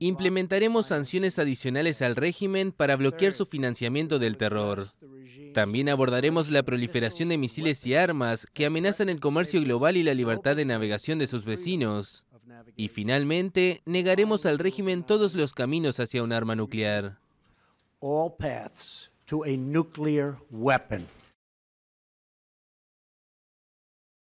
Implementaremos sanciones adicionales al régimen para bloquear su financiamiento del terror. También abordaremos la proliferación de misiles y armas que amenazan el comercio global y la libertad de navegación de sus vecinos. Y finalmente, negaremos al régimen todos los caminos hacia un arma nuclear.